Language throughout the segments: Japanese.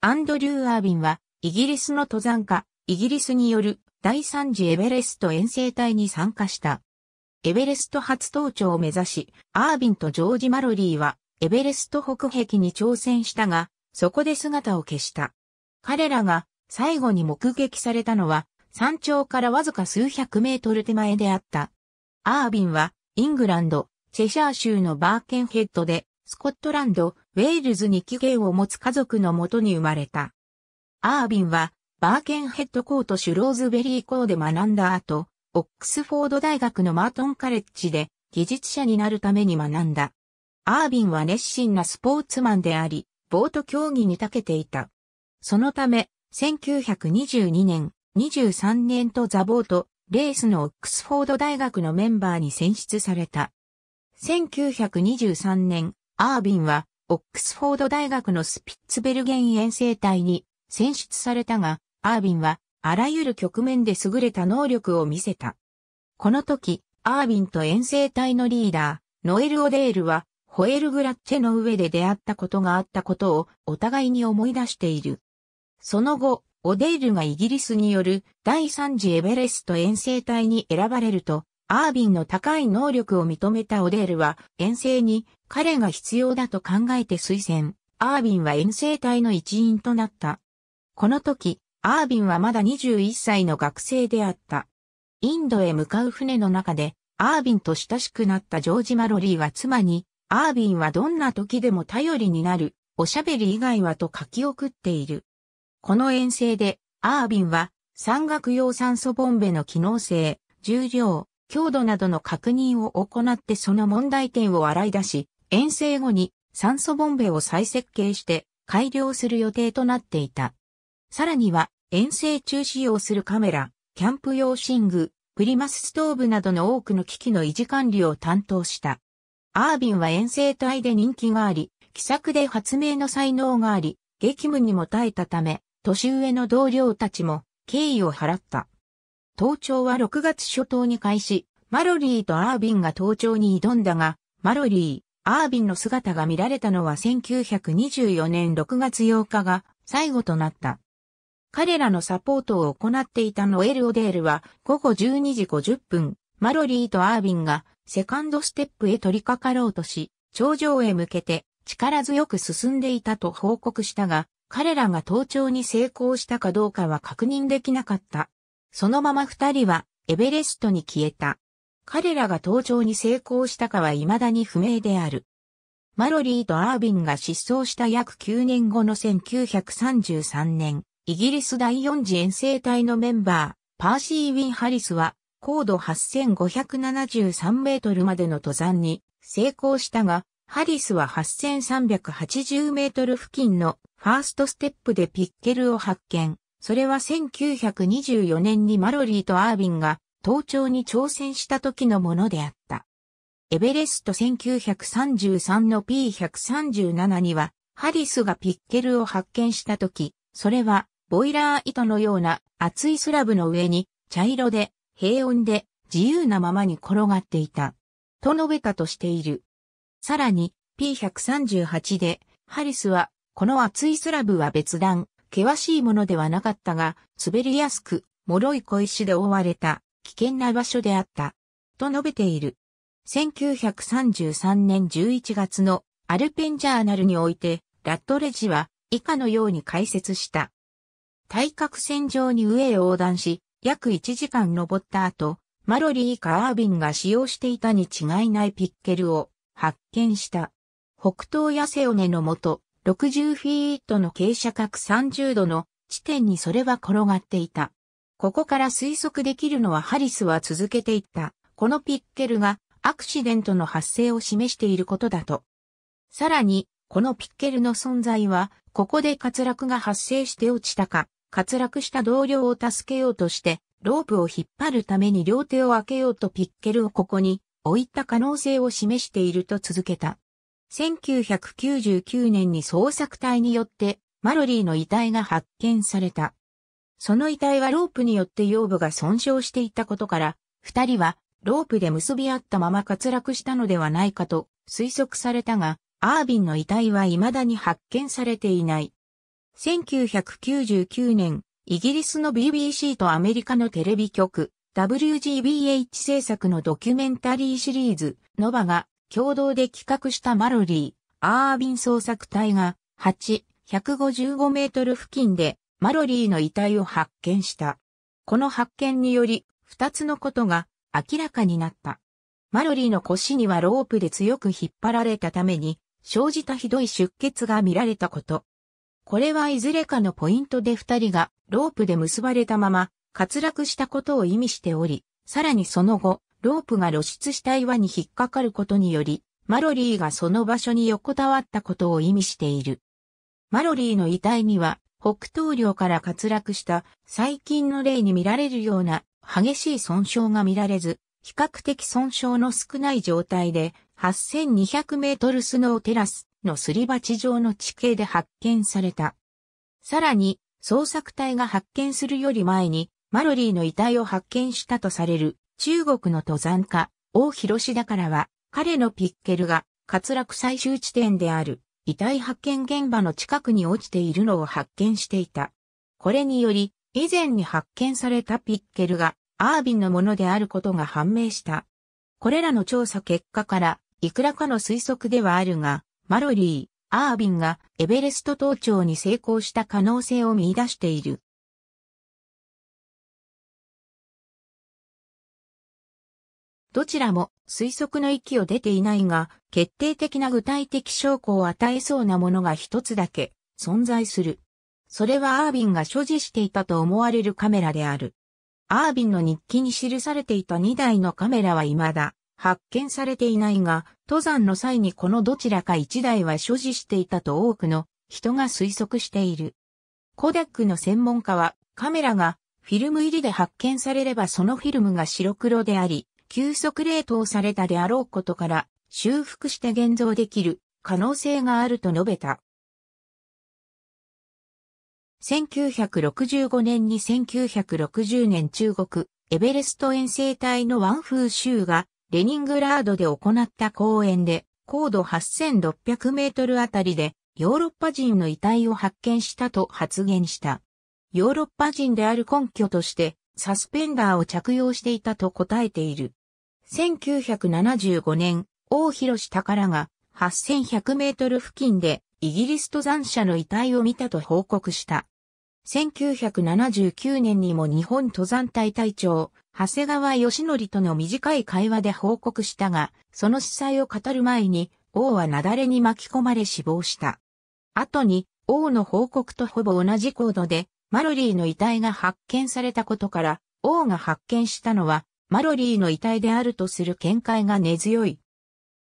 アンドリュー・アービンは、イギリスの登山家、イギリスによる第3次エベレスト遠征隊に参加した。エベレスト初登頂を目指し、アービンとジョージ・マロリーは、エベレスト北壁に挑戦したが、そこで姿を消した。彼らが最後に目撃されたのは、山頂からわずか数百メートル手前であった。アービンは、イングランド、チェシャー州のバーケンヘッドで、スコットランド、ウェールズに起源を持つ家族のもとに生まれた。アービンは、バーケンヘッドコートシュローズベリー校で学んだ後、オックスフォード大学のマートンカレッジで技術者になるために学んだ。アービンは熱心なスポーツマンであり、ボート競技に長けていた。そのため、1922年、23年とザボート、レースのオックスフォード大学のメンバーに選出された。1923年、アービンはオックスフォード大学のスピッツベルゲン遠征隊に選出されたが、アービンはあらゆる局面で優れた能力を見せた。この時、アービンと遠征隊のリーダー、ノエル・オデールは、ホエルグラッチェの上で出会ったことがあったことをお互いに思い出している。その後、オデールがイギリスによる第3次エベレスト遠征隊に選ばれると、アービンの高い能力を認めたオデールは遠征に彼が必要だと考えて推薦、アービンは遠征隊の一員となった。この時、アービンはまだ21歳の学生であった。インドへ向かう船の中で、アービンと親しくなったジョージ・マロリーは妻に、アービンはどんな時でも頼りになる、おしゃべり以外はと書き送っている。この遠征で、アービンは、山岳用酸素ボンベの機能性、重量、強度などの確認を行ってその問題点を洗い出し、遠征後に酸素ボンベを再設計して改良する予定となっていた。さらには遠征中使用するカメラ、キャンプ用寝具、プリマスストーブなどの多くの機器の維持管理を担当した。アービンは遠征隊で人気があり、気さくで発明の才能があり、激務にも耐えたため、年上の同僚たちも敬意を払った。登聴は6月初頭に開始、マロリーとアービンが登聴に挑んだが、マロリー、アービンの姿が見られたのは1924年6月8日が最後となった。彼らのサポートを行っていたノエル・オデールは午後12時50分、マロリーとアービンがセカンドステップへ取り掛かろうとし、頂上へ向けて力強く進んでいたと報告したが、彼らが登頂に成功したかどうかは確認できなかった。そのまま二人はエベレストに消えた。彼らが登場に成功したかは未だに不明である。マロリーとアービンが失踪した約9年後の1933年、イギリス第四次遠征隊のメンバー、パーシー・ウィン・ハリスは、高度8573メートルまでの登山に成功したが、ハリスは8380メートル付近のファーストステップでピッケルを発見。それは1924年にマロリーとアービンが登頂に挑戦した時のものであった。エベレスト1933の P137 には、ハリスがピッケルを発見した時、それは、ボイラー糸のような厚いスラブの上に、茶色で、平穏で、自由なままに転がっていた。と述べたとしている。さらに、P138 で、ハリスは、この厚いスラブは別段、険しいものではなかったが、滑りやすく、脆い小石で覆われた。危険な場所であった。と述べている。1933年11月のアルペンジャーナルにおいて、ラットレジは以下のように解説した。対角線上に上へ横断し、約1時間登った後、マロリー・カービンが使用していたに違いないピッケルを発見した。北東ヤセオネのもと、60フィートの傾斜角30度の地点にそれは転がっていた。ここから推測できるのはハリスは続けていった、このピッケルがアクシデントの発生を示していることだと。さらに、このピッケルの存在は、ここで滑落が発生して落ちたか、滑落した同僚を助けようとして、ロープを引っ張るために両手を開けようとピッケルをここに置いた可能性を示していると続けた。1999年に捜索隊によってマロリーの遺体が発見された。その遺体はロープによって腰部が損傷していたことから、二人はロープで結び合ったまま滑落したのではないかと推測されたが、アービンの遺体は未だに発見されていない。1999年、イギリスの BBC とアメリカのテレビ局、WGBH 制作のドキュメンタリーシリーズ、ノバが共同で企画したマロリー、アービン捜索隊が、8、155メートル付近でマロリーの遺体を発見した。この発見により、二つのことが明らかになった。マロリーの腰にはロープで強く引っ張られたために、生じたひどい出血が見られたこと。これはいずれかのポイントで二人がロープで結ばれたまま滑落したことを意味しており、さらにその後、ロープが露出した岩に引っかかることにより、マロリーがその場所に横たわったことを意味している。マロリーの遺体には北東領から滑落した最近の例に見られるような激しい損傷が見られず、比較的損傷の少ない状態で8200メートルスノーテラスのすり鉢状の地形で発見された。さらに、捜索隊が発見するより前に、マロリーの遺体を発見したとされる中国の登山家、大広志だからは、彼のピッケルが滑落最終地点である遺体発見現場の近くに落ちているのを発見していた。これにより、以前に発見されたピッケルがアービンのものであることが判明した。これらの調査結果から、いくらかの推測ではあるが、マロリー、アービンがエベレスト登頂に成功した可能性を見出している。どちらも推測の域を出ていないが、決定的な具体的証拠を与えそうなものが一つだけ存在する。それはアービンが所持していたと思われるカメラである。アービンの日記に記されていた2台のカメラは未だ発見されていないが、登山の際にこのどちらか1台は所持していたと多くの人が推測している。コダックの専門家はカメラがフィルム入りで発見されればそのフィルムが白黒であり、急速冷凍されたであろうことから、修復して現像できる可能性があると述べた。1965年に1960年中国、エベレスト遠征隊のワンフー州がレニングラードで行った公演で、高度8600メートルあたりでヨーロッパ人の遺体を発見したと発言した。ヨーロッパ人である根拠としてサスペンダーを着用していたと答えている。1975年、大広宝が8100メートル付近でイギリス登山者の遺体を見たと報告した。1979年にも日本登山隊隊長、長谷川義則との短い会話で報告したが、その司祭を語る前に、王は雪崩に巻き込まれ死亡した。後に、王の報告とほぼ同じードで、マロリーの遺体が発見されたことから、王が発見したのは、マロリーの遺体であるとする見解が根強い。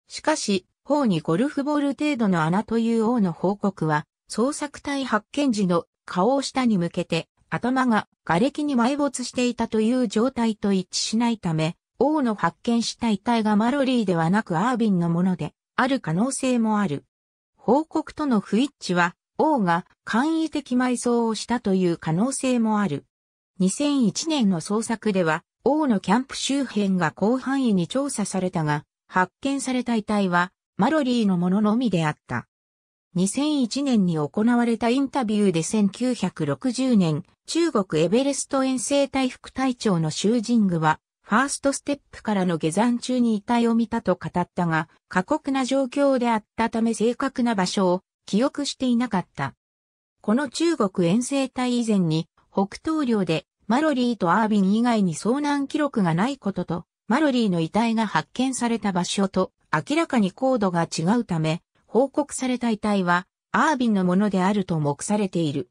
しかし、方にゴルフボール程度の穴という王の報告は、捜索隊発見時の顔を下に向けて、頭が瓦礫に埋没していたという状態と一致しないため、王の発見した遺体がマロリーではなくアービンのもので、ある可能性もある。報告との不一致は、王が簡易的埋葬をしたという可能性もある。2001年の捜索では、王のキャンプ周辺が広範囲に調査されたが、発見された遺体はマロリーのもののみであった。2001年に行われたインタビューで1960年、中国エベレスト遠征隊副隊長の囚人具は、ファーストステップからの下山中に遺体を見たと語ったが、過酷な状況であったため正確な場所を記憶していなかった。この中国遠征隊以前に、北東領でマロリーとアービン以外に遭難記録がないことと、マロリーの遺体が発見された場所と明らかに高度が違うため、報告された遺体はアービンのものであると目されている。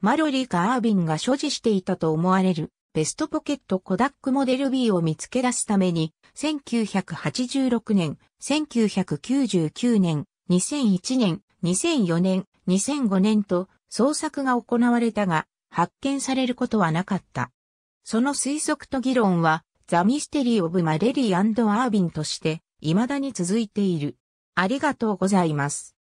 マロリーかアービンが所持していたと思われるベストポケットコダックモデル B を見つけ出すために、1986年、1999年、2001年、2004年、2005年と捜索が行われたが、発見されることはなかった。その推測と議論は、ザ・ミステリー・オブ・マレリー・アービンとして、未だに続いている。ありがとうございます。